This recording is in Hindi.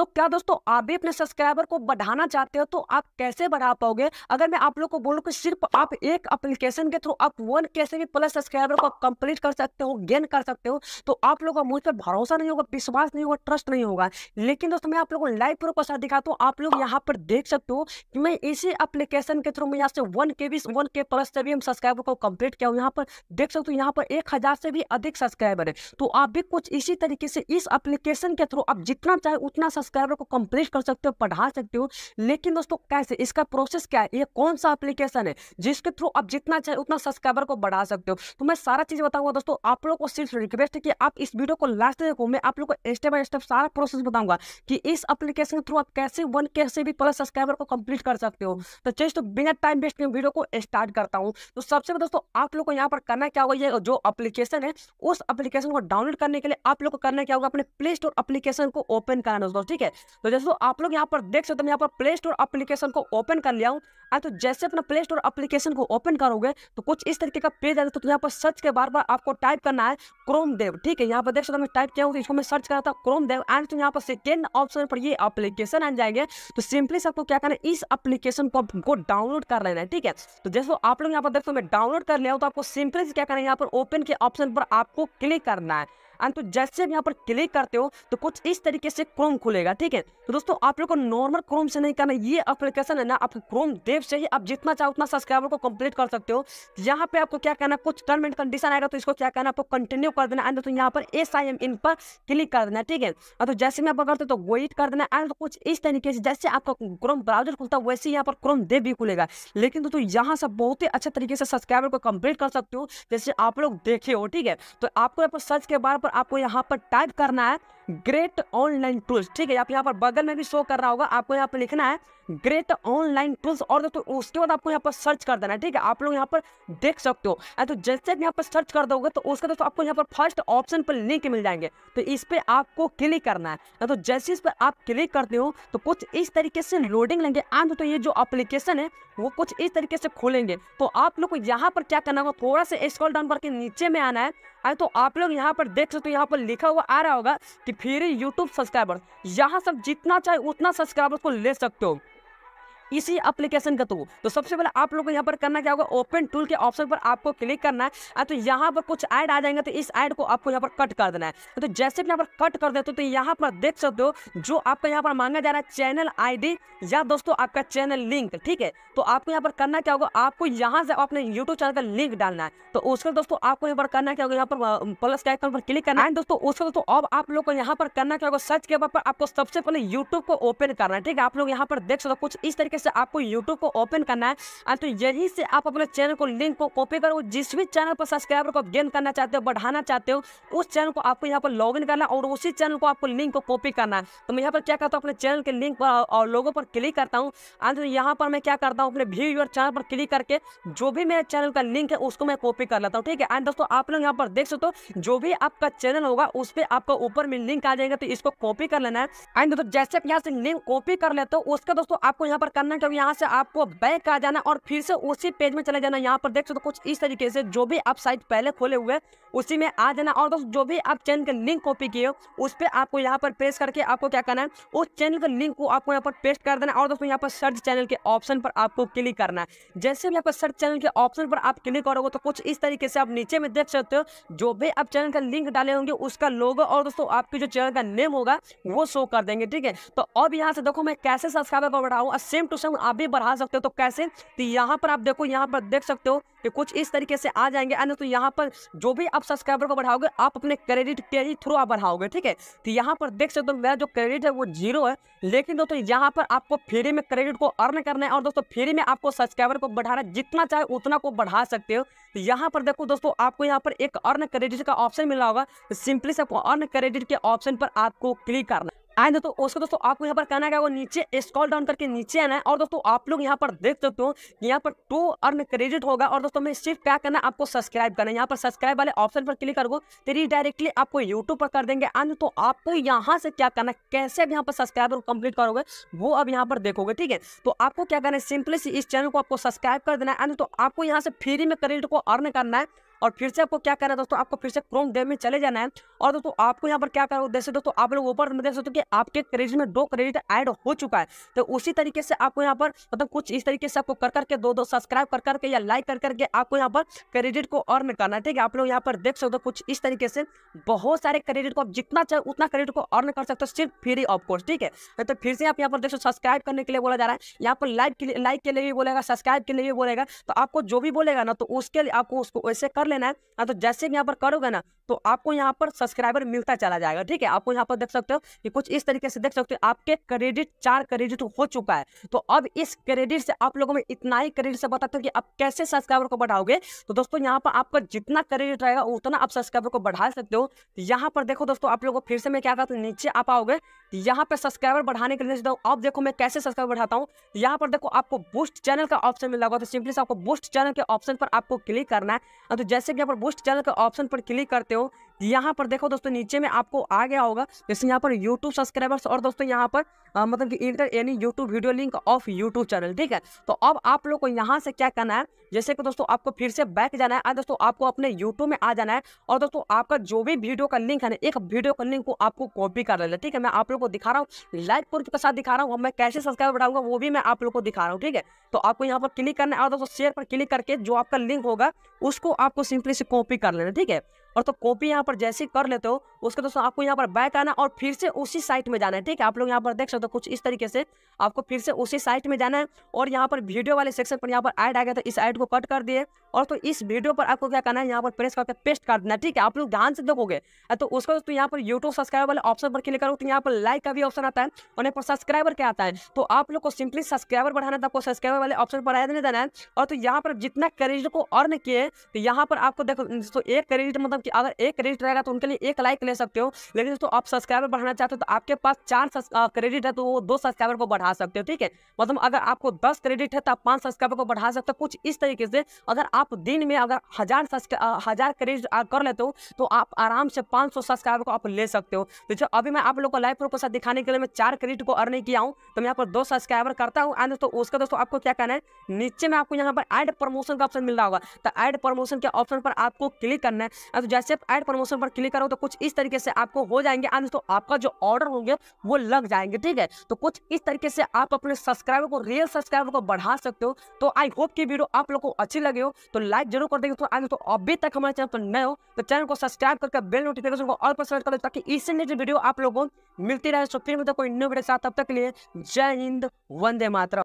सो तो क्या दोस्तों आप भी अपने सब्सक्राइबर को बढ़ाना चाहते हो तो आप कैसे बढ़ा पाओगे अगर मैं आप लोग को बोलूँ कि सिर्फ आप एक अप्लीकेशन के थ्रू आप वन कैसे भी प्लस सब्सक्राइबर को कंप्लीट कर सकते हो गेन कर सकते हो तो आप लोग का मुझ पर भरोसा नहीं होगा विश्वास नहीं होगा ट्रस्ट नहीं होगा लेकिन दोस्तों मैं आप लोगों को लाइव प्रूफ का साथ दिखाता हूँ आप लोग यहाँ पर देख सकते हो कि मैं इसी अप्लीकेशन के थ्रू मैं यहाँ से वन के बीस वन के प्लस से भी हम सब्सक्राइबर को कंप्लीट किया हूँ यहाँ पर देख सकते हो यहाँ पर एक हज़ार से भी अधिक सब्सक्राइबर है तो आप भी कुछ इसी तरीके से इस अप्लीकेशन के थ्रू आप जितना चाहे उतना सब्सक्राइबर को कंप्लीट कर सकते हो पढ़ा सकते हो लेकिन दोस्तों कैसे इसका प्रोसेस क्या है ये कौन सा एप्लीकेशन है जिसके थ्रू आप जितना चाहे उतना सब्सक्राइबर को बढ़ा सकते हो तो मैं सारा चीज़ बताऊंगा दोस्तों आप लोग को सिर्फ रिक्वेस्ट है कि आप इस वीडियो को लास्ट देखो मैं आप लोग को स्टेप बाय स्टेप सारा प्रोसेस बताऊंगा कि इस एप्लीकेशन के थ्रू आप कैसे वन कैसे भी प्लस सब्सक्राइबर को कंप्लीट कर सकते हो तो चलिए तो बिना टाइम वेस्ट में वीडियो को स्टार्ट करता हूँ तो सबसे पहले दोस्तों आप लोग को यहाँ पर करना क्या होगा ये जो एप्लीकेशन है उस एप्लीकेशन को डाउनलोड करने के लिए आप लोग को करना क्या होगा अपने प्ले स्टोर अपलीकेशन को ओपन कराना दोस्तों ठीक है तो जैसे तो आप लोग यहाँ पर देख सकते हो यहाँ पर प्ले स्टोर अपलीकेशन को ओपन कर लिया हूँ तो जैसे अपना प्ले स्टोर अपलीकेशन को ओपन करोगे तो कुछ इस तरीके का पेज आएगा तो, तो यहाँ पर सर्च के बार बार आपको टाइप करना है क्रोम देव ठीक है यहाँ पर देख सकते हो मैं टाइप किया हूँ तो इसको मैं सर्च करा था क्रोम देव एंड तो यहाँ पर सेकेंड ऑप्शन पर ये अपलीकेशन आ जाएंगे तो सिंपली सबको क्या करना है इस अपलीकेशन को आपको डाउनलोड कर लेना है ठीक है तो जैसे तो आप लोग यहाँ पर देखो मैं डाउनलोड कर लिया हूँ तो आपको सिंपली से क्या करना है यहाँ पर ओपन के ऑप्शन पर आपको क्लिक करना है एंड तो जैसे आप यहाँ पर क्लिक करते हो तो कुछ इस तरीके से क्रोम खुलेगा ठीक है तो दोस्तों आप लोग को नॉर्मल क्रोम से नहीं करना ये अप्लीकेशन है ना आप क्रोम देव से ही आप जितना चाहो उतना सब्सक्राइबर को कंप्लीट कर सकते हो यहाँ पे आपको क्या करना कुछ टर्म एंड कंडीशन आएगा तो इसको क्या करना आपको कंटिन्यू कर देना एंड तो यहाँ पर एस आई एम इन पर क्लिक कर देना ठीक है और तो जैसे मैं आप करते तो वेट कर देना एंड तो कुछ इस तरीके से जैसे आपका क्रोम ब्राउजर खुलता है वैसे ही यहाँ पर क्रोम देव भी खुलेगा लेकिन दोस्तों यहाँ से बहुत ही अच्छा तरीके से सब्सक्राइबर को कंप्लीट कर सकते हो जैसे आप लोग देखे हो ठीक है तो आपको यहाँ पर सर्च के बार पर और आपको यहाँ पर टाइप करना है ग्रेट ऑनलाइन टूल्स ठीक है आप यहाँ पर बगल में भी शो कर रहा होगा आपको यहाँ पर लिखना है ग्रेट ऑनलाइन टूल्स और दोस्तों उसके बाद आपको यहाँ पर सर्च कर देना है ठीक है आप लोग यहाँ पर देख सकते हो तो जैसे यहाँ पर सर्च कर दोगे तो उसका दोस्तों आपको यहाँ पर फर्स्ट ऑप्शन पर लिंक मिल जाएंगे तो इस पर आपको क्लिक करना है तो जैसे इस पर आप क्लिक करते हो तो कुछ इस तरीके से लोडिंग लेंगे एंड हाँ तो ये जो अप्लीकेशन है वो कुछ इस तरीके से खोलेंगे तो आप लोग को यहाँ पर क्या करना होगा थोड़ा सा स्कॉल डाउन करके नीचे में आना है तो आप लोग यहाँ पर देख सकते हो यहाँ पर लिखा हुआ आ रहा होगा कि फ्री यूट्यूब सब्सक्राइबर यहाँ सब जितना चाहे उतना सब्सक्राइबर को ले सकते हो इसी एप्लीकेशन का थ्रू तो सबसे पहले आप लोग को यहाँ पर करना क्या होगा ओपन टूल के ऑप्शन पर आपको क्लिक करना है तो यहाँ पर कुछ ऐड आ जाएंगे तो इस ऐड को आपको यहाँ पर कट कर देना है तो जैसे भी यहाँ पर कट कर देते हो तो यहाँ पर देख सकते हो जो आपको यहाँ पर मांगा जा रहा है चैनल आई या दोस्तों आपका चैनल लिंक ठीक है तो आपको यहाँ पर करना क्या होगा आपको यहाँ से अपने यूट्यूब चैनल का लिंक डालना है तो उसका दोस्तों आपको यहाँ पर करना क्या होगा यहाँ पर प्लस के आइकन पर क्लिक करना है दोस्तों उसका दोस्तों अब आप लोग को यहाँ पर करना क्या होगा सर्च के पर आपको सबसे पहले यूट्यूब को ओपन करना है ठीक है आप लोग यहाँ पर देख सकते हो कुछ इस तरीके से आपको यूट्यूब को ओपन करना है तो यही से आप अपने चैनल को लिंक को कॉपी करो जिस भी चैनल पर सब्सक्राइबर को गेन करना चाहते हो बढ़ाना चाहते हो उस चैनल को आपको यहाँ पर लॉग करना और उसी चैनल को आपको लिंक को कॉपी करना है तो मैं यहाँ पर क्या करता हूँ अपने चैनल के लिंक पर और लोगों पर क्लिक करता हूँ तो यहाँ पर मैं क्या करता हूँ अपने व्यू योर चैनल पर क्लिक करके जो भी मेरे चैनल का लिंक है उसको मैं कॉपी कर लेता हूँ ठीक है एंड दोस्तों आप लोग यहाँ पर देख सकते हो जो भी आपका चैनल होगा उस पर आपका ऊपर में लिंक आ जाएगा तो इसको कॉपी कर लेना है एंड दोस्तों जैसे आप यहाँ से लिंक कॉपी कर लेते हो उसका दोस्तों आपको यहाँ पर करना करना क्योंकि यहाँ से आपको बैक आ जाना और फिर से उसी पेज में चले जाना यहाँ पर देख सकते हो कुछ इस तरीके से जो भी आप साइट पहले खोले हुए उसी में आ जाना और दोस्तों जो भी आप चैनल का लिंक कॉपी किए हो उस पर आपको यहाँ पर प्रेस करके आपको क्या करना है उस चैनल का लिंक को आपको यहाँ पर पेस्ट कर देना और दोस्तों यहाँ पर सर्च चैनल के ऑप्शन पर आपको क्लिक करना है जैसे भी यहाँ पर सर्च चैनल के ऑप्शन पर आप क्लिक करोगे तो कुछ इस तरीके से आप नीचे में देख सकते हो जो भी आप चैनल का लिंक डाले होंगे उसका लोगो और दोस्तों आपके जो चैनल का नेम होगा वो शो कर देंगे ठीक है तो अब यहाँ से देखो मैं कैसे सब्सक्राइबर बढ़ाऊँ सेम टू क्वेश्चन आप भी बढ़ा सकते हो तो कैसे तो यहाँ पर आप देखो यहाँ पर देख सकते हो कि कुछ इस तरीके से आ जाएंगे अन्य तो यहाँ पर जो भी आप सब्सक्राइबर को बढ़ाओगे आप अपने क्रेडिट के ही थ्रू आप बढ़ाओगे ठीक है तो यहाँ पर देख सकते हो मेरा जो क्रेडिट है वो जीरो है लेकिन दोस्तों यहाँ पर आपको फ्री में क्रेडिट को अर्न करना है और दोस्तों फ्री में आपको सब्सक्राइबर को बढ़ाना जितना चाहे उतना को बढ़ा सकते हो तो यहाँ पर देखो दोस्तों आपको यहाँ पर एक अर्न क्रेडिट का ऑप्शन मिला होगा सिंपली तो से आपको अर्न क्रेडिट के ऑप्शन पर आपको क्लिक करना है आए दोस्तों उसको दोस्तों आपको यहाँ पर कहना है वो नीचे स्कॉल डाउन करके नीचे आना है और दोस्तों आप लोग यहाँ पर देख सकते हो कि यहाँ पर टू अर्न क्रेडिट होगा और दोस्तों में सिर्फ क्या करना है आपको सब्सक्राइब करना है यहाँ पर सब्सक्राइब वाले ऑप्शन पर क्लिक करोगे तेरी तो डायरेक्टली आपको यूट्यूब पर कर देंगे आने तो आपको यहाँ से क्या करना है कैसे अब यहाँ पर सब्सक्राइबर कंप्लीट करोगे वो अब यहाँ पर देखोगे ठीक है तो आपको क्या करना है सिंपली इस चैनल को आपको सब्सक्राइब कर देना है आने तो आपको यहाँ से फ्री में क्रेडिट को अर्न करना है और फिर से आपको क्या करना है दोस्तों आपको फिर से क्रोम डेव में चले जाना है और दोस्तों आपको यहाँ पर क्या करना जैसे दोस्तों आप लोग ऊपर देख सकते हो कि आपके क्रेडिट में दो क्रेडिट ऐड हो चुका है तो उसी तरीके से आपको यहाँ पर मतलब कुछ इस तरीके से आपको कर करके दो दो सब्सक्राइब कर करके या लाइक कर करके आपको यहाँ पर क्रेडिट को अर्न करना है ठीक है आप लोग यहाँ पर देख सकते हो कुछ इस तरीके से बहुत सारे क्रेडिट को आप जितना चाहे उतना क्रेडिट को अर्न कर सकते हो सिर्फ फ्री ऑफ कोर्स ठीक है तो फिर से आप यहाँ पर देख सकते सब्सक्राइब करने के लिए बोला जा रहा है यहाँ पर लाइक लाइक के लिए भी बोलेगा सब्सक्राइब के लिए भी बोलेगा तो आपको जो भी बोलेगा ना तो उसके लिए आपको उसको वैसे कर लेना है हाँ तो जैसे भी यहाँ पर करोगे ना तो आपको यहाँ पर सब्सक्राइबर मिलता चला जाएगा ठीक है आपको यहाँ पर देख सकते हो कि कुछ इस तरीके से देख सकते हो आपके क्रेडिट चार क्रेडिट तो हो चुका है तो अब इस क्रेडिट से आप लोगों में इतना ही क्रेडिट से बताते हो कि आप कैसे सब्सक्राइबर को बढ़ाओगे तो दोस्तों यहाँ पर आपका जितना क्रेडिट रहेगा उतना आप सब्सक्राइबर को बढ़ा सकते हो यहाँ पर देखो दोस्तों आप लोग को फिर से मैं क्या कहता हूँ नीचे आप आओगे यहाँ पर सब्सक्राइबर बढ़ाने के लिए अब देखो मैं कैसे सब्सक्राइबर बढ़ाता हूँ यहाँ पर देखो आपको बूस्ट चैनल का ऑप्शन मिला हुआ तो सिंपली से आपको बूस्ट चैनल के ऑप्शन पर आपको क्लिक करना है तो जैसे कि यहाँ पर बूस्ट चैनल के ऑप्शन पर क्लिक करते हो हो यहाँ पर देखो दोस्तों नीचे में आपको आ गया होगा जैसे यहाँ पर YouTube सब्सक्राइबर्स और दोस्तों यहाँ पर आ, मतलब कि इंटर यानी YouTube video link of YouTube channel ठीक है तो अब आप लोग को यहाँ से क्या करना है जैसे कि दोस्तों आपको फिर से बैक जाना है दोस्तों आपको अपने YouTube में आ जाना है और दोस्तों आपका जो भी वीडियो का लिंक है ना एक वीडियो का लिंक को आपको कॉपी कर लेना ठीक है मैं आप लोग को दिखा रहा हूँ लाइव प्रूफ के साथ दिखा रहा हूँ मैं कैसे सब्सक्राइब बढ़ाऊंगा वो भी मैं आप लोग को दिखा रहा हूँ ठीक है तो आपको यहाँ पर क्लिक करना है और दोस्तों शेयर पर क्लिक करके जो आपका लिंक होगा उसको आपको सिंपली से कॉपी कर लेना ठीक है और तो कॉपी यहाँ पर जैसे कर लेते हो उसके दोस्तों आपको यहाँ पर बैक आना और फिर से उसी साइट में जाना है ठीक है आप लोग यहाँ पर देख सकते हो कुछ इस तरीके से आपको फिर से उसी साइट में जाना है और यहाँ पर वीडियो वाले सेक्शन पर यहाँ पर ऐड आ गया था इस ऐड को कट कर दिए और तो इस वीडियो पर आपको क्या करना है यहाँ पर प्रेस करके पेस्ट कर देना ठीक है आप लोग ध्यान से देखोगे तो उसका दोस्तों यहाँ पर यूट्यूब सब्सक्राइब वाले ऑप्शन पर क्लिक करो तो यहाँ पर लाइक का भी ऑप्शन आता है और यहाँ पर सब्सक्राइबर क्या आता है तो आप लोग को सिंपली सब्सक्राइबर बढ़ाना था आपको सब्सक्राइबर वाले ऑप्शन पर आया देना है और तो यहाँ पर जितना क्रेडिट को अर्न किए तो यहाँ पर आपको देखो एक क्रेडिट मतलब मतलब कि अगर एक क्रेडिट रहेगा तो उनके लिए एक लाइक ले सकते हो लेकिन दोस्तों आप सब्सक्राइबर बढ़ाना चाहते हो तो आपके पास चार क्रेडिट है तो वो दो सब्सक्राइबर को बढ़ा सकते हो ठीक है मतलब अगर आपको दस क्रेडिट है तो आप पाँच सब्सक्राइबर को बढ़ा सकते हो कुछ इस तरीके से अगर आप दिन में अगर हज़ार हज़ार क्रेडिट कर लेते हो तो आप आराम से पाँच सब्सक्राइबर को आप ले सकते हो तो जो अभी मैं आप लोग को लाइव प्रूफ के साथ दिखाने के लिए मैं चार क्रेडिट को अर्निंग किया हूँ तो मैं यहाँ पर दो सब्सक्राइबर करता हूँ एंड दोस्तों उसका दोस्तों आपको क्या करना है नीचे में आपको यहाँ पर एड प्रमोशन का ऑप्शन मिल रहा होगा तो एड प्रमोशन के ऑप्शन पर आपको क्लिक करना है जैसे आप एड प्रमोशन पर क्लिक करो तो कुछ इस तरीके से आपको हो जाएंगे तो आपका जो ऑर्डर होंगे वो लग जाएंगे ठीक है तो कुछ इस तरीके से आप अपने सब्सक्राइबर को रियल सब्सक्राइबर को बढ़ा सकते हो तो आई होप की वीडियो आप लोग को अच्छी लगे हो तो लाइक जरूर कर देंगे तो आज दोस्तों अभी तक हमारे चैनल पर नए हो तो चैनल को सब्सक्राइब करके बेल नोटिफिकेशन को ऑल पर सेलेक्ट कर ताकि इससे रिलेटेड वीडियो आप लोगों को मिलती रहे तो फिर मतलब कोई न्यू वीडियो साथ तब तक के लिए जय हिंद वंदे मातरम